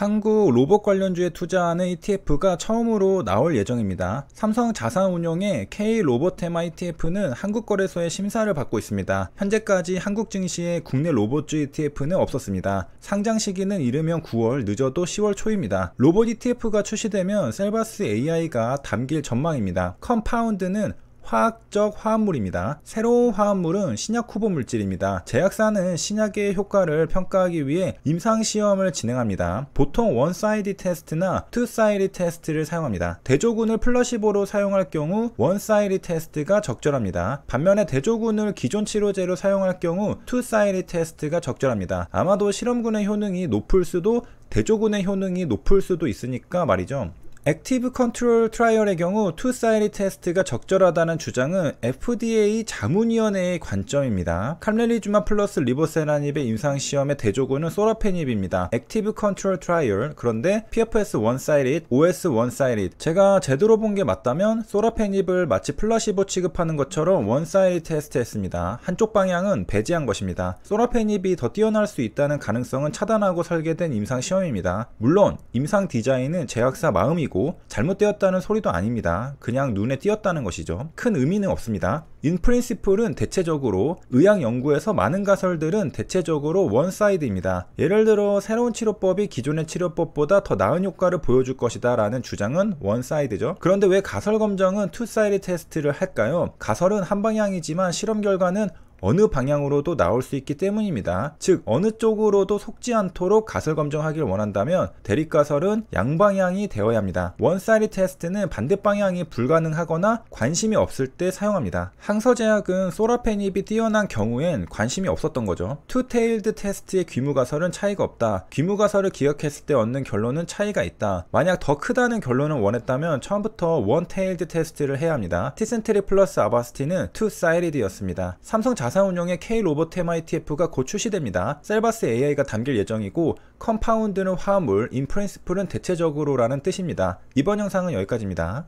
한국 로봇 관련주에 투자하는 ETF가 처음으로 나올 예정입니다. 삼성 자산운용의 K로봇테마 ETF는 한국거래소의 심사를 받고 있습니다. 현재까지 한국 증시에 국내 로봇주 ETF는 없었습니다. 상장 시기는 이르면 9월, 늦어도 10월 초입니다. 로봇 ETF가 출시되면 셀바스 AI가 담길 전망입니다. 컴파운드는 화학적 화합물입니다. 새로운 화합물은 신약 후보 물질입니다. 제약사는 신약의 효과를 평가하기 위해 임상 시험을 진행합니다. 보통 원사이드 테스트나 투사이드 테스트를 사용합니다. 대조군을 플러시보로 사용할 경우 원사이드 테스트가 적절합니다. 반면에 대조군을 기존 치료제로 사용할 경우 투사이드 테스트가 적절합니다. 아마도 실험군의 효능이 높을 수도 대조군의 효능이 높을 수도 있으니까 말이죠. 액티브 컨트롤 트라이얼의 경우 투사이리 테스트가 적절하다는 주장은 FDA 자문위원회의 관점입니다. 칼렐리주마 플러스 리보세라닙의 임상시험의 대조군은 소라페닙입니다. 액티브 컨트롤 트라이얼 그런데 PFS 원사이릿, OS 원사이릿 제가 제대로 본 게 맞다면 소라페닙을 마치 플라시보 취급하는 것처럼 원사이릿 테스트했습니다. 한쪽 방향은 배제한 것입니다. 소라페닙이 더 뛰어날 수 있다는 가능성은 차단하고 설계된 임상시험입니다. 물론 임상 디자인은 제약사 마음이고 소리고 잘못되었다는 소리도 아닙니다. 그냥 눈에 띄었다는 것이죠. 큰 의미는 없습니다. 인프린시플은 대체적으로 의학 연구에서 많은 가설들은 대체적으로 원사이드입니다. 예를 들어 새로운 치료법이 기존의 치료법보다 더 나은 효과를 보여줄 것이다 라는 주장은 원사이드죠. 그런데 왜 가설 검정은 투사이드 테스트를 할까요? 가설은 한 방향이지만 실험 결과는 어느 방향으로도 나올 수 있기 때문입니다. 즉 어느 쪽으로도 속지 않도록 가설 검증하길 원한다면 대립가설은 양방향이 되어야 합니다. 원사이드 테스트는 반대 방향이 불가능하거나 관심이 없을 때 사용합니다. 항서제약은 소라페닙이 뛰어난 경우엔 관심이 없었던 거죠. 투테일드 테스트의 귀무가설은 차이가 없다. 귀무가설을 기억했을 때 얻는 결론은 차이가 있다. 만약 더 크다는 결론을 원했다면 처음부터 원테일드 테스트를 해야 합니다. 티센트리 플러스 아바스티는 투사이리드였습니다. 삼성 자 자산운용의 K-로봇 MITF가 곧 출시됩니다. 셀바스 AI가 담길 예정이고 컴파운드는 화물, 인프린스풀은 대체적으로라는 뜻입니다. 이번 영상은 여기까지입니다.